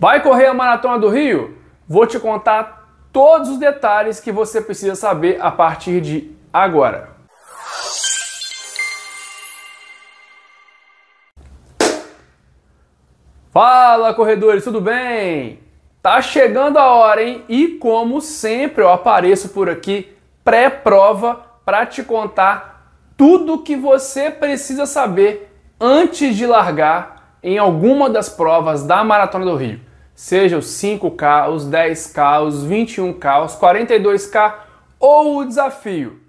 Vai correr a Maratona do Rio? Vou te contar todos os detalhes que você precisa saber a partir de agora. Fala corredores, tudo bem? Tá chegando a hora, hein? E como sempre, eu apareço por aqui pré-prova para te contar tudo que você precisa saber antes de largar em alguma das provas da Maratona do Rio seja os 5K, os 10K, os 21K, os 42K ou o desafio.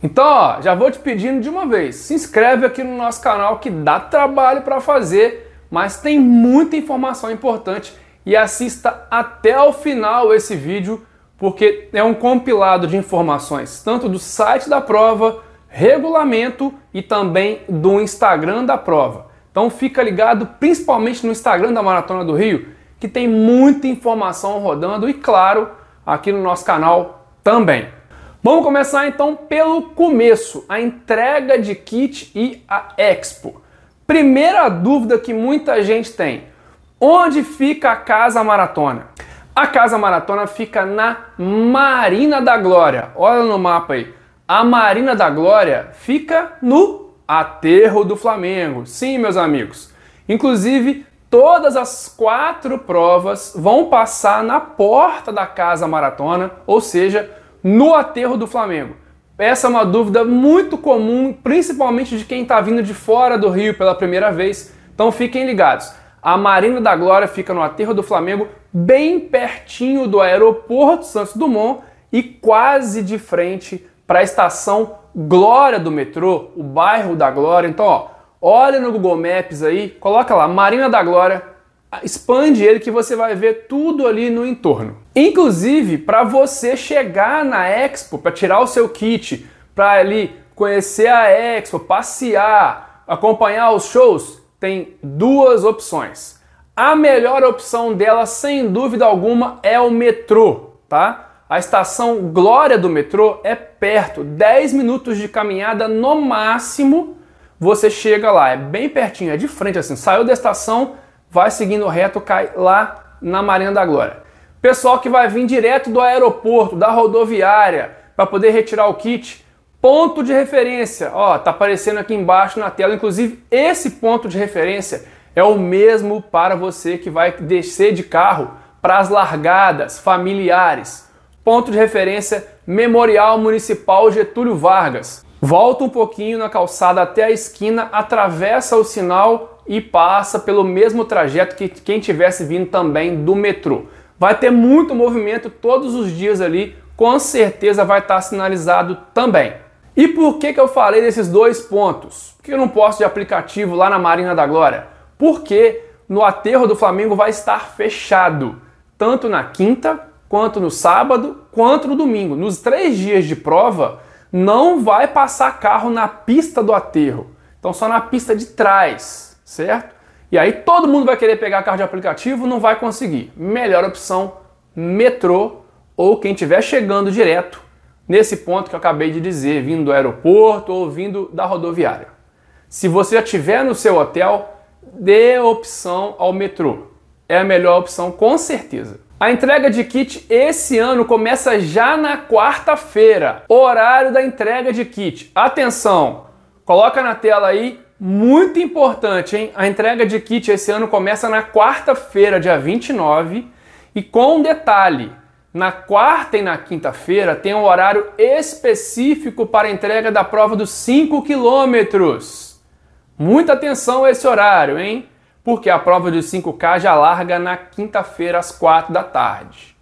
Então, ó, já vou te pedindo de uma vez, se inscreve aqui no nosso canal que dá trabalho para fazer, mas tem muita informação importante e assista até o final esse vídeo, porque é um compilado de informações, tanto do site da prova, regulamento e também do Instagram da prova. Então fica ligado, principalmente no Instagram da Maratona do Rio, que tem muita informação rodando e, claro, aqui no nosso canal também. Vamos começar então pelo começo, a entrega de kit e a Expo. Primeira dúvida que muita gente tem: onde fica a Casa Maratona? A Casa Maratona fica na Marina da Glória. Olha no mapa aí. A Marina da Glória fica no aterro do Flamengo. Sim, meus amigos. Inclusive, todas as quatro provas vão passar na porta da casa maratona, ou seja, no aterro do Flamengo. Essa é uma dúvida muito comum, principalmente de quem está vindo de fora do Rio pela primeira vez. Então fiquem ligados. A Marina da Glória fica no aterro do Flamengo, bem pertinho do aeroporto Santos Dumont e quase de frente para a estação Glória do metrô, o bairro da Glória. Então, ó, Olha no Google Maps aí, coloca lá Marina da Glória, expande ele que você vai ver tudo ali no entorno. Inclusive, para você chegar na Expo, para tirar o seu kit, para ali conhecer a Expo, passear, acompanhar os shows, tem duas opções. A melhor opção dela, sem dúvida alguma, é o metrô, tá? A estação Glória do metrô é perto, 10 minutos de caminhada no máximo você chega lá, é bem pertinho, é de frente assim, saiu da estação, vai seguindo reto, cai lá na Marina da Glória. Pessoal que vai vir direto do aeroporto, da rodoviária, para poder retirar o kit, ponto de referência, ó, tá aparecendo aqui embaixo na tela, inclusive esse ponto de referência é o mesmo para você que vai descer de carro para as largadas familiares. Ponto de referência Memorial Municipal Getúlio Vargas. Volta um pouquinho na calçada até a esquina, atravessa o sinal e passa pelo mesmo trajeto que quem tivesse vindo também do metrô. Vai ter muito movimento todos os dias ali, com certeza vai estar sinalizado também. E por que, que eu falei desses dois pontos? Por que eu não posso de aplicativo lá na Marina da Glória? Porque no aterro do Flamengo vai estar fechado, tanto na quinta, quanto no sábado, quanto no domingo. Nos três dias de prova, não vai passar carro na pista do aterro. Então só na pista de trás, certo? E aí todo mundo vai querer pegar carro de aplicativo, não vai conseguir. Melhor opção, metrô ou quem estiver chegando direto nesse ponto que eu acabei de dizer, vindo do aeroporto ou vindo da rodoviária. Se você já estiver no seu hotel, dê opção ao metrô. É a melhor opção com certeza. A entrega de kit esse ano começa já na quarta-feira. Horário da entrega de kit. Atenção, coloca na tela aí, muito importante, hein? A entrega de kit esse ano começa na quarta-feira, dia 29, e com um detalhe, na quarta e na quinta-feira tem um horário específico para a entrega da prova dos 5 quilômetros. Muita atenção a esse horário, hein? porque a prova de 5K já larga na quinta-feira às 4 da tarde.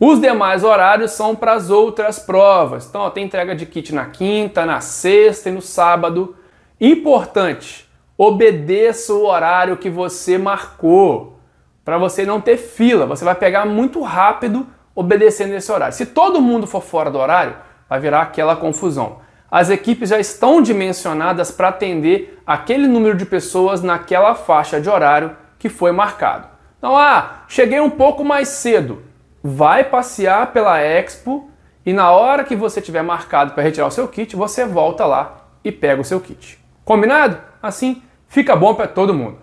Os demais horários são para as outras provas. Então, ó, tem entrega de kit na quinta, na sexta e no sábado. Importante, obedeça o horário que você marcou para você não ter fila. Você vai pegar muito rápido obedecendo esse horário. Se todo mundo for fora do horário, vai virar aquela confusão as equipes já estão dimensionadas para atender aquele número de pessoas naquela faixa de horário que foi marcado. Então, ah, cheguei um pouco mais cedo. Vai passear pela Expo e na hora que você tiver marcado para retirar o seu kit, você volta lá e pega o seu kit. Combinado? Assim fica bom para todo mundo.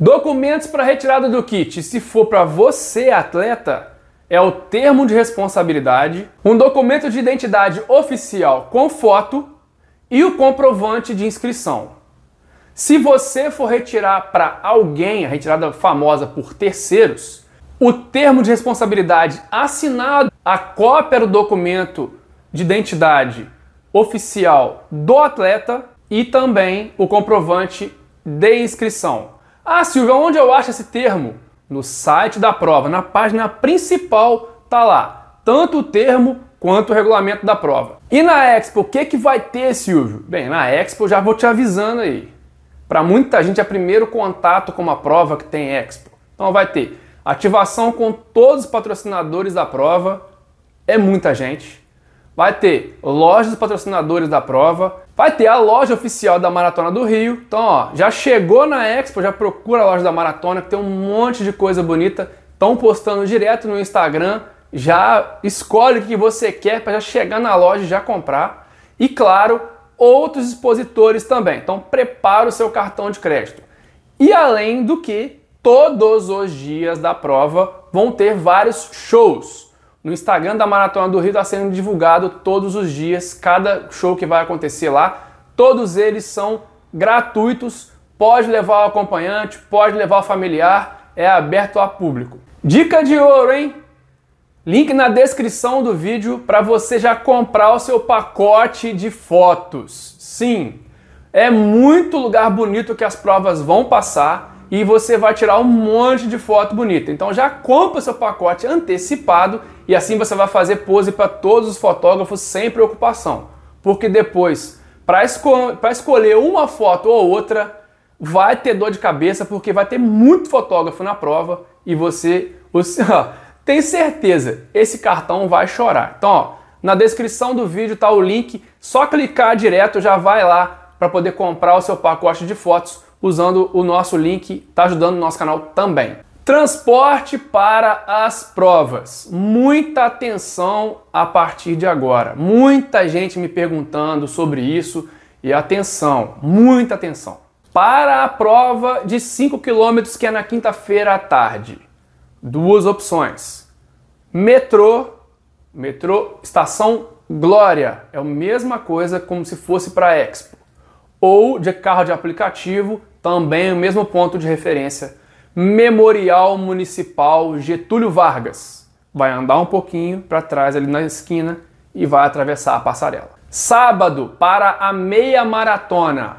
Documentos para retirada do kit. Se for para você, atleta, é o termo de responsabilidade, um documento de identidade oficial com foto e o comprovante de inscrição. Se você for retirar para alguém a retirada famosa por terceiros, o termo de responsabilidade assinado, a cópia do documento de identidade oficial do atleta e também o comprovante de inscrição. Ah, Silvia, onde eu acho esse termo? no site da prova, na página principal, tá lá tanto o termo quanto o regulamento da prova. E na Expo, o que, que vai ter, Silvio? Bem, na Expo já vou te avisando aí. Para muita gente é primeiro contato com uma prova que tem Expo. Então vai ter ativação com todos os patrocinadores da prova. É muita gente vai ter lojas patrocinadoras da prova, vai ter a loja oficial da Maratona do Rio. Então, ó, já chegou na Expo, já procura a loja da Maratona, que tem um monte de coisa bonita. Estão postando direto no Instagram, já escolhe o que você quer para já chegar na loja e já comprar. E claro, outros expositores também. Então, prepara o seu cartão de crédito. E além do que, todos os dias da prova vão ter vários shows. No Instagram da Maratona do Rio está sendo divulgado todos os dias, cada show que vai acontecer lá. Todos eles são gratuitos, pode levar o acompanhante, pode levar o familiar, é aberto a público. Dica de ouro, hein? Link na descrição do vídeo para você já comprar o seu pacote de fotos. Sim, é muito lugar bonito que as provas vão passar e você vai tirar um monte de foto bonita. Então já compra seu pacote antecipado e assim você vai fazer pose para todos os fotógrafos sem preocupação. Porque depois, para esco escolher uma foto ou outra, vai ter dor de cabeça porque vai ter muito fotógrafo na prova e você, você ó, tem certeza, esse cartão vai chorar. Então, ó, na descrição do vídeo tá o link, só clicar direto já vai lá para poder comprar o seu pacote de fotos usando o nosso link, está ajudando o nosso canal também. Transporte para as provas. Muita atenção a partir de agora. Muita gente me perguntando sobre isso e atenção, muita atenção. Para a prova de 5 km que é na quinta-feira à tarde, duas opções. Metrô, metrô estação Glória, é a mesma coisa como se fosse para Expo. Ou de carro de aplicativo também o mesmo ponto de referência, Memorial Municipal Getúlio Vargas. Vai andar um pouquinho para trás ali na esquina e vai atravessar a passarela. Sábado, para a meia maratona.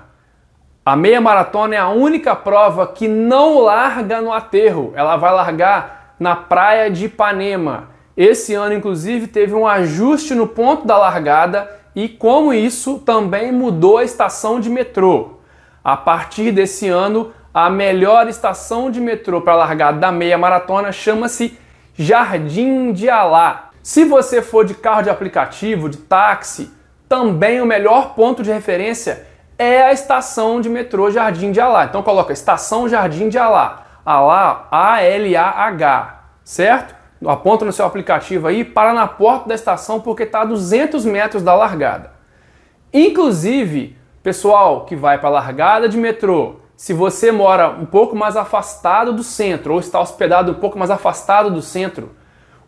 A meia maratona é a única prova que não larga no aterro. Ela vai largar na praia de Ipanema. Esse ano, inclusive, teve um ajuste no ponto da largada e, como isso, também mudou a estação de metrô. A partir desse ano, a melhor estação de metrô para largada da meia maratona chama-se Jardim de Alá. Se você for de carro de aplicativo, de táxi, também o melhor ponto de referência é a estação de metrô Jardim de Alá. Então coloca estação Jardim de Alá. Alá, A-L-A-H, certo? Aponta no seu aplicativo aí, para na porta da estação porque está a 200 metros da largada. Inclusive, Pessoal que vai para a largada de metrô, se você mora um pouco mais afastado do centro ou está hospedado um pouco mais afastado do centro,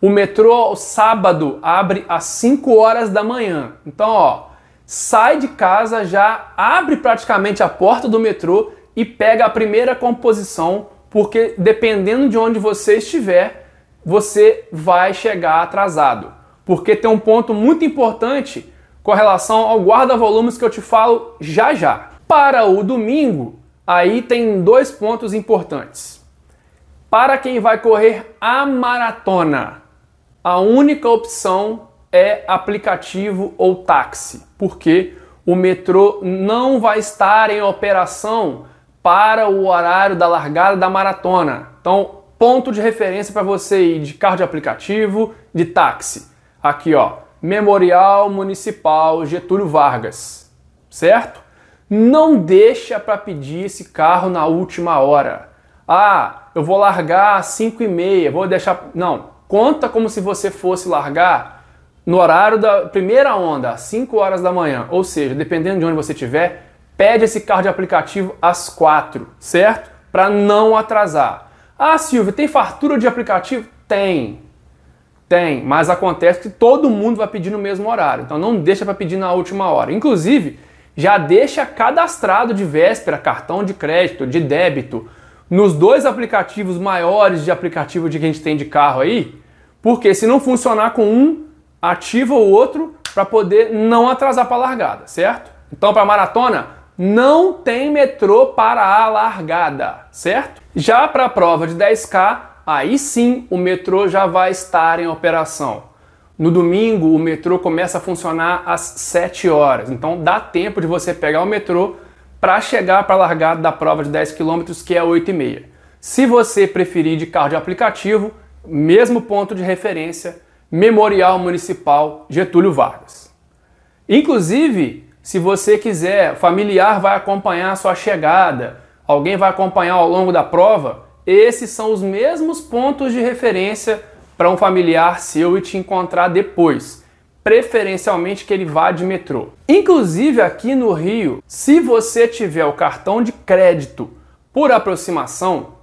o metrô sábado abre às 5 horas da manhã. Então, ó, sai de casa já, abre praticamente a porta do metrô e pega a primeira composição, porque dependendo de onde você estiver, você vai chegar atrasado. Porque tem um ponto muito importante com relação ao guarda-volumes que eu te falo já já. Para o domingo, aí tem dois pontos importantes. Para quem vai correr a maratona, a única opção é aplicativo ou táxi, porque o metrô não vai estar em operação para o horário da largada da maratona. Então, ponto de referência para você ir de carro de aplicativo, de táxi. Aqui, ó, Memorial Municipal Getúlio Vargas, certo? Não deixa para pedir esse carro na última hora. Ah, eu vou largar às 5 e meia, vou deixar... Não, conta como se você fosse largar no horário da primeira onda, às 5 horas da manhã. Ou seja, dependendo de onde você estiver, pede esse carro de aplicativo às 4, certo? Para não atrasar. Ah, Silvio, tem fartura de aplicativo? Tem. Tem, mas acontece que todo mundo vai pedir no mesmo horário. Então não deixa para pedir na última hora. Inclusive, já deixa cadastrado de véspera cartão de crédito, de débito, nos dois aplicativos maiores de aplicativo de que a gente tem de carro aí, porque se não funcionar com um, ativa o outro para poder não atrasar para a largada, certo? Então, para maratona, não tem metrô para a largada, certo? Já para a prova de 10K, aí sim o metrô já vai estar em operação. No domingo, o metrô começa a funcionar às 7 horas, então dá tempo de você pegar o metrô para chegar para a largada da prova de 10 km, que é 8 e meia. Se você preferir de carro de aplicativo, mesmo ponto de referência, Memorial Municipal Getúlio Vargas. Inclusive, se você quiser, familiar vai acompanhar a sua chegada, alguém vai acompanhar ao longo da prova, esses são os mesmos pontos de referência para um familiar seu e te encontrar depois, preferencialmente que ele vá de metrô. Inclusive aqui no Rio, se você tiver o cartão de crédito por aproximação,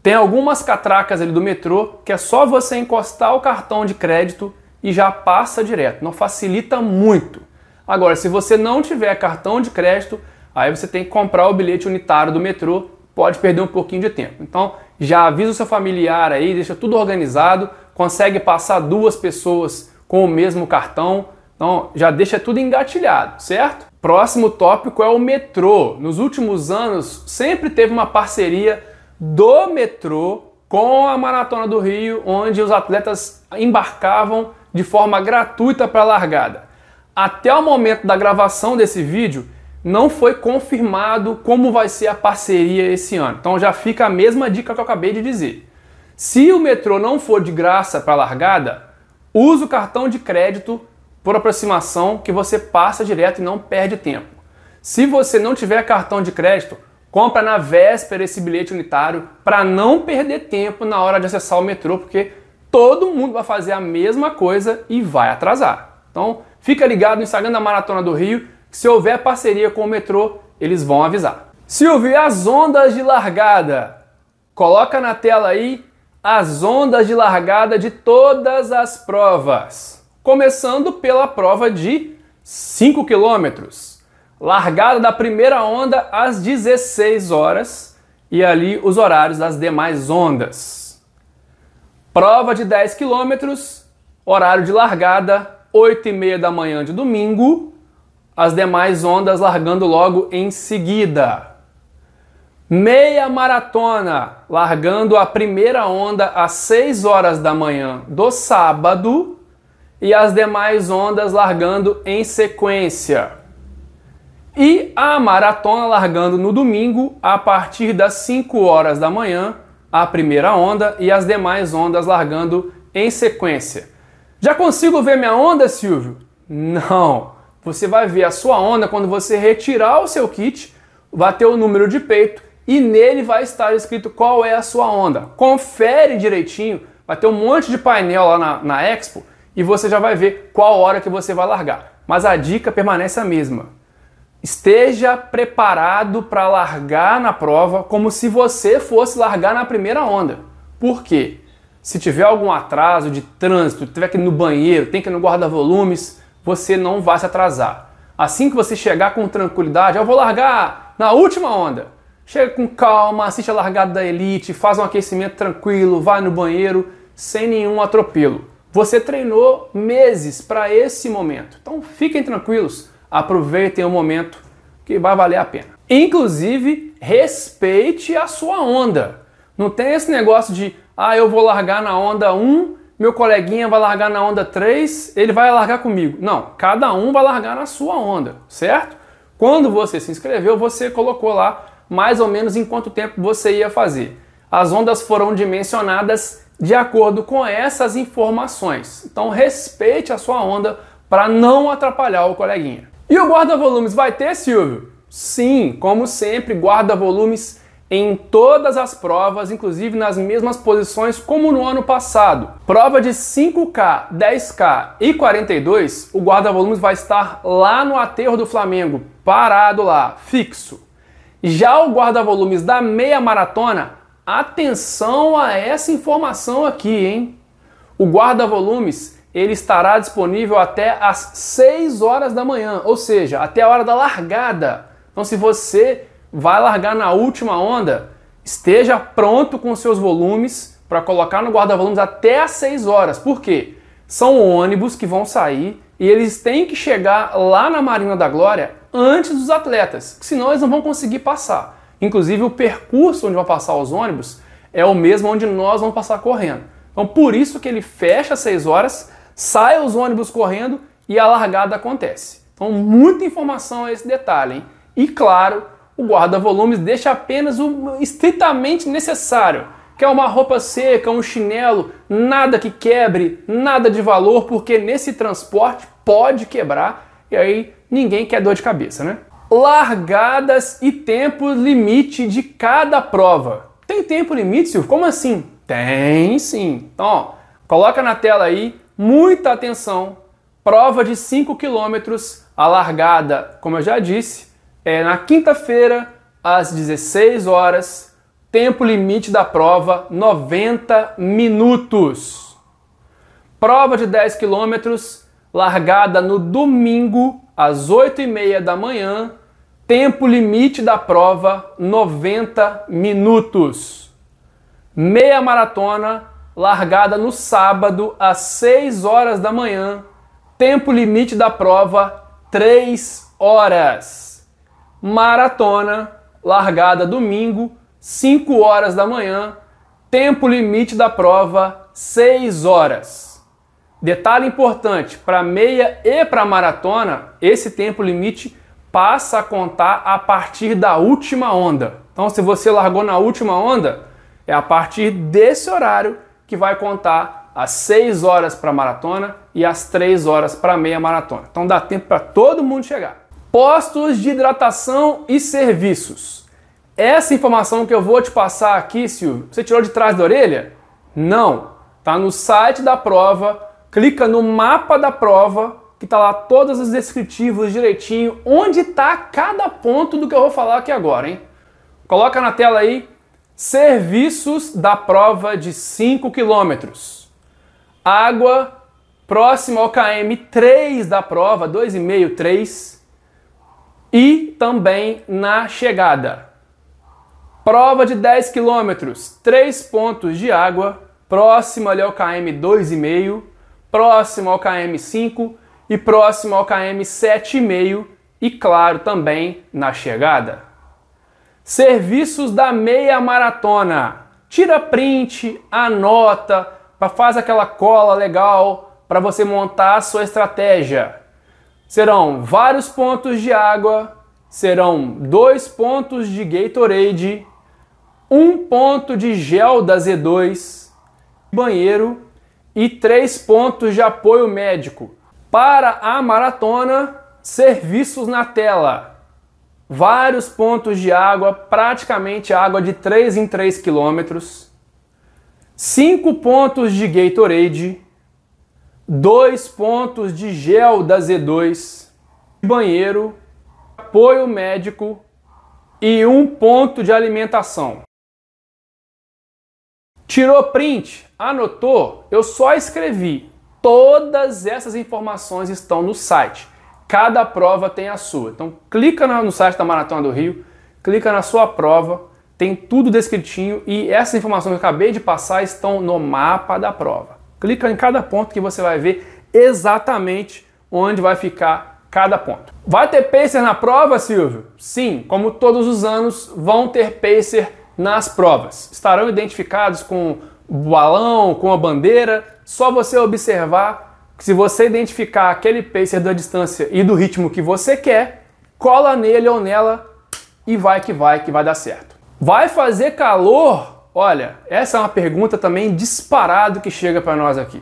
tem algumas catracas ali do metrô que é só você encostar o cartão de crédito e já passa direto, não facilita muito. Agora, se você não tiver cartão de crédito, aí você tem que comprar o bilhete unitário do metrô pode perder um pouquinho de tempo. Então, já avisa o seu familiar aí, deixa tudo organizado, consegue passar duas pessoas com o mesmo cartão. Então, já deixa tudo engatilhado, certo? Próximo tópico é o metrô. Nos últimos anos, sempre teve uma parceria do metrô com a Maratona do Rio, onde os atletas embarcavam de forma gratuita para a largada. Até o momento da gravação desse vídeo, não foi confirmado como vai ser a parceria esse ano. Então já fica a mesma dica que eu acabei de dizer. Se o metrô não for de graça para largada, use o cartão de crédito por aproximação que você passa direto e não perde tempo. Se você não tiver cartão de crédito, compra na véspera esse bilhete unitário para não perder tempo na hora de acessar o metrô, porque todo mundo vai fazer a mesma coisa e vai atrasar. Então, fica ligado no Instagram da Maratona do Rio se houver parceria com o metrô, eles vão avisar. Silvio, e as ondas de largada? Coloca na tela aí as ondas de largada de todas as provas. Começando pela prova de 5 quilômetros. Largada da primeira onda às 16 horas e ali os horários das demais ondas. Prova de 10 quilômetros, horário de largada 8 e meia da manhã de domingo as demais ondas largando logo em seguida. Meia maratona, largando a primeira onda às 6 horas da manhã do sábado e as demais ondas largando em sequência. E a maratona largando no domingo a partir das 5 horas da manhã, a primeira onda e as demais ondas largando em sequência. Já consigo ver minha onda, Silvio? Não. Você vai ver a sua onda quando você retirar o seu kit, vai ter o número de peito e nele vai estar escrito qual é a sua onda. Confere direitinho, vai ter um monte de painel lá na, na Expo e você já vai ver qual hora que você vai largar. Mas a dica permanece a mesma. Esteja preparado para largar na prova como se você fosse largar na primeira onda. Por quê? Se tiver algum atraso de trânsito, tiver que ir no banheiro, tem que ir no guarda-volumes, você não vai se atrasar. Assim que você chegar com tranquilidade, eu vou largar na última onda. Chega com calma, assiste a largada da elite, faz um aquecimento tranquilo, vai no banheiro, sem nenhum atropelo. Você treinou meses para esse momento. Então fiquem tranquilos, aproveitem o momento que vai valer a pena. Inclusive, respeite a sua onda. Não tem esse negócio de, ah, eu vou largar na onda 1 meu coleguinha vai largar na onda 3, ele vai largar comigo. Não, cada um vai largar na sua onda, certo? Quando você se inscreveu, você colocou lá mais ou menos em quanto tempo você ia fazer. As ondas foram dimensionadas de acordo com essas informações. Então respeite a sua onda para não atrapalhar o coleguinha. E o guarda-volumes vai ter, Silvio? Sim, como sempre, guarda-volumes em todas as provas, inclusive nas mesmas posições como no ano passado. Prova de 5K, 10K e 42, o guarda-volumes vai estar lá no aterro do Flamengo, parado lá, fixo. Já o guarda-volumes da meia maratona, atenção a essa informação aqui, hein? O guarda-volumes ele estará disponível até às 6 horas da manhã, ou seja, até a hora da largada. Então, se você vai largar na última onda, esteja pronto com seus volumes para colocar no guarda-volumes até às 6 horas. Por quê? São ônibus que vão sair e eles têm que chegar lá na Marina da Glória antes dos atletas, senão eles não vão conseguir passar. Inclusive, o percurso onde vão passar os ônibus é o mesmo onde nós vamos passar correndo. Então, por isso que ele fecha às 6 horas, sai os ônibus correndo e a largada acontece. Então, muita informação a esse detalhe. Hein? E claro, o guarda-volumes deixa apenas o estritamente necessário, que é uma roupa seca, um chinelo, nada que quebre, nada de valor, porque nesse transporte pode quebrar e aí ninguém quer dor de cabeça, né? Largadas e tempo limite de cada prova. Tem tempo limite, Silvio? Como assim? Tem sim. Então, ó, coloca na tela aí, muita atenção. Prova de 5 quilômetros, a largada, como eu já disse, é na quinta-feira, às 16 horas, tempo limite da prova 90 minutos. Prova de 10 quilômetros, largada no domingo, às 8 e meia da manhã, tempo limite da prova 90 minutos. Meia maratona, largada no sábado, às 6 horas da manhã, tempo limite da prova 3 horas maratona, largada domingo, 5 horas da manhã, tempo limite da prova 6 horas. Detalhe importante, para meia e para maratona, esse tempo limite passa a contar a partir da última onda. Então, se você largou na última onda, é a partir desse horário que vai contar as 6 horas para maratona e as 3 horas para meia maratona. Então dá tempo para todo mundo chegar. Postos de hidratação e serviços. Essa informação que eu vou te passar aqui, Silvio, você tirou de trás da orelha? Não. Tá no site da prova, clica no mapa da prova, que tá lá todos os descritivos direitinho, onde tá cada ponto do que eu vou falar aqui agora, hein? Coloca na tela aí serviços da prova de 5 quilômetros. Água próxima ao KM 3 da prova, 2,5, 3 e também na chegada. Prova de 10 km, 3 pontos de água, próximo ali ao KM 2,5, próximo ao KM 5 e próximo ao KM 7,5 e claro também na chegada. Serviços da meia maratona. Tira print, anota, faz aquela cola legal para você montar a sua estratégia. Serão vários pontos de água, serão dois pontos de Gatorade, um ponto de gel da Z2, banheiro e três pontos de apoio médico. Para a maratona, serviços na tela. Vários pontos de água, praticamente água de 3 em 3 quilômetros. Cinco pontos de Gatorade dois pontos de gel da Z2, banheiro, apoio médico e um ponto de alimentação. Tirou print, anotou, eu só escrevi. Todas essas informações estão no site. Cada prova tem a sua. Então clica no site da Maratona do Rio, clica na sua prova, tem tudo descritinho e essas informações que eu acabei de passar estão no mapa da prova. Clica em cada ponto que você vai ver exatamente onde vai ficar cada ponto. Vai ter pacer na prova, Silvio? Sim, como todos os anos, vão ter pacer nas provas. Estarão identificados com o balão, com a bandeira. Só você observar que se você identificar aquele pacer da distância e do ritmo que você quer, cola nele ou nela e vai que vai que vai dar certo. Vai fazer calor Olha, essa é uma pergunta também disparado que chega para nós aqui.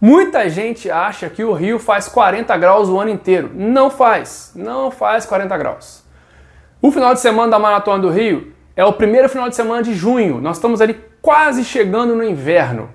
Muita gente acha que o Rio faz 40 graus o ano inteiro. Não faz, não faz 40 graus. O final de semana da Maratona do Rio é o primeiro final de semana de junho. Nós estamos ali quase chegando no inverno.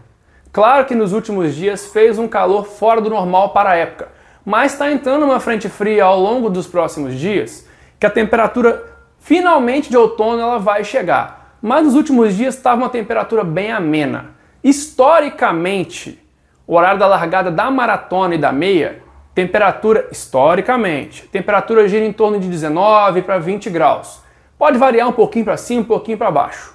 Claro que nos últimos dias fez um calor fora do normal para a época, mas está entrando uma frente fria ao longo dos próximos dias, que a temperatura finalmente de outono ela vai chegar mas nos últimos dias estava uma temperatura bem amena. Historicamente, o horário da largada da maratona e da meia, temperatura, historicamente, temperatura gira em torno de 19 para 20 graus. Pode variar um pouquinho para cima, um pouquinho para baixo.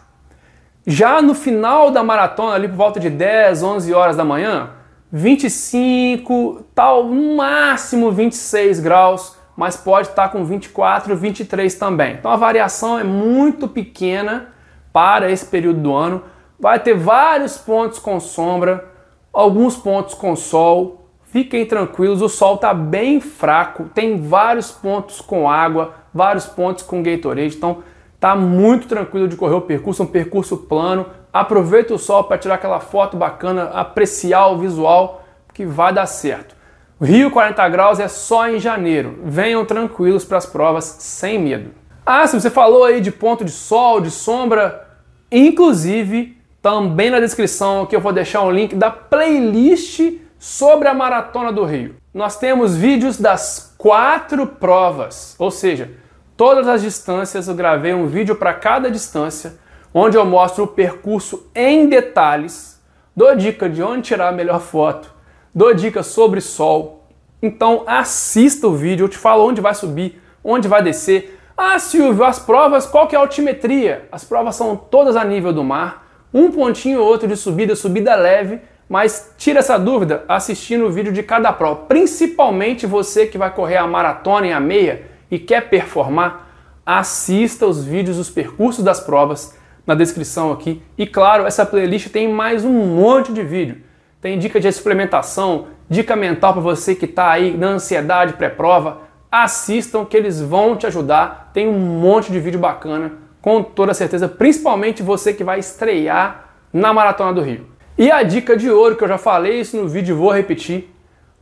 Já no final da maratona, ali por volta de 10, 11 horas da manhã, 25, tal, no máximo 26 graus, mas pode estar com 24, 23 também. Então a variação é muito pequena para esse período do ano, vai ter vários pontos com sombra, alguns pontos com sol. Fiquem tranquilos, o sol está bem fraco, tem vários pontos com água, vários pontos com Gatorade, então tá muito tranquilo de correr o percurso, um percurso plano. Aproveita o sol para tirar aquela foto bacana, apreciar o visual, que vai dar certo. Rio 40 graus é só em janeiro. Venham tranquilos para as provas sem medo. Ah, se você falou aí de ponto de sol, de sombra, Inclusive, tá também na descrição que eu vou deixar um link da playlist sobre a Maratona do Rio. Nós temos vídeos das quatro provas, ou seja, todas as distâncias. Eu gravei um vídeo para cada distância, onde eu mostro o percurso em detalhes, dou dica de onde tirar a melhor foto, dou dica sobre sol. Então assista o vídeo, eu te falo onde vai subir, onde vai descer, ah, Silvio, as provas, qual que é a altimetria? As provas são todas a nível do mar, um pontinho ou outro de subida, subida leve, mas tira essa dúvida assistindo o vídeo de cada prova. Principalmente você que vai correr a maratona e a meia e quer performar, assista os vídeos dos percursos das provas na descrição aqui. E claro, essa playlist tem mais um monte de vídeo. Tem dica de suplementação, dica mental para você que está aí na ansiedade pré-prova, assistam que eles vão te ajudar. Tem um monte de vídeo bacana, com toda certeza, principalmente você que vai estrear na Maratona do Rio. E a dica de ouro que eu já falei isso no vídeo, vou repetir,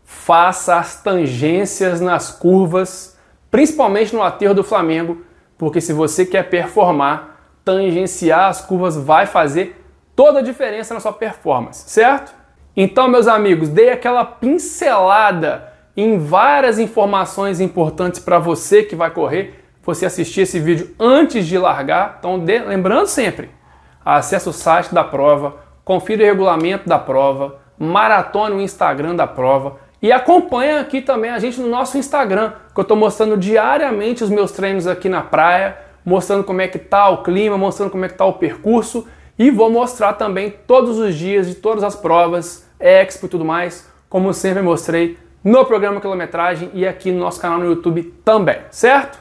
faça as tangências nas curvas, principalmente no aterro do Flamengo, porque se você quer performar, tangenciar as curvas vai fazer toda a diferença na sua performance, certo? Então, meus amigos, dei aquela pincelada em várias informações importantes para você que vai correr, você assistir esse vídeo antes de largar. Então, de... lembrando sempre, acesse o site da prova, confira o regulamento da prova, maratona o Instagram da prova e acompanha aqui também a gente no nosso Instagram, que eu estou mostrando diariamente os meus treinos aqui na praia, mostrando como é que tá o clima, mostrando como é que tá o percurso e vou mostrar também todos os dias de todas as provas, expo e tudo mais, como sempre mostrei no programa Quilometragem e aqui no nosso canal no YouTube também, certo?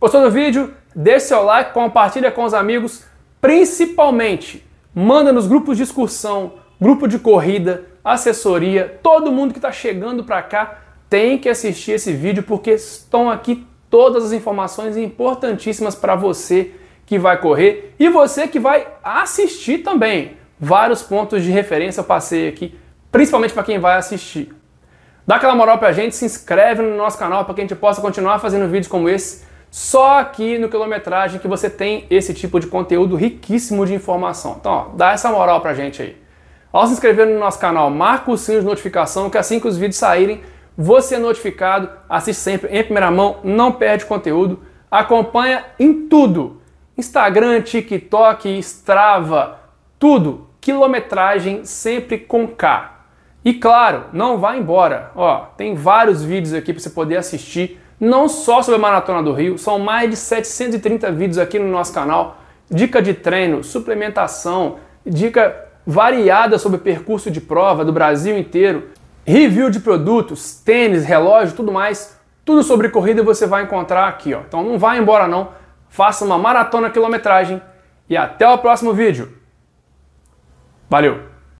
Gostou do vídeo? Deixe seu like, compartilha com os amigos, principalmente manda nos grupos de excursão, grupo de corrida, assessoria, todo mundo que está chegando para cá tem que assistir esse vídeo porque estão aqui todas as informações importantíssimas para você que vai correr e você que vai assistir também. Vários pontos de referência eu passei aqui, principalmente para quem vai assistir. Dá aquela moral pra gente, se inscreve no nosso canal para que a gente possa continuar fazendo vídeos como esse, só aqui no quilometragem que você tem esse tipo de conteúdo riquíssimo de informação. Então, ó, dá essa moral pra gente aí. Ao se inscrever no nosso canal, marca o sininho de notificação, que assim que os vídeos saírem, você é notificado, assiste sempre em primeira mão, não perde conteúdo, acompanha em tudo. Instagram, TikTok, Strava, tudo. Quilometragem sempre com K. E claro, não vá embora. Ó, tem vários vídeos aqui para você poder assistir, não só sobre a Maratona do Rio, são mais de 730 vídeos aqui no nosso canal. Dica de treino, suplementação, dica variada sobre percurso de prova do Brasil inteiro, review de produtos, tênis, relógio, tudo mais. Tudo sobre corrida você vai encontrar aqui, ó. Então não vá embora não. Faça uma maratona quilometragem e até o próximo vídeo. Valeu!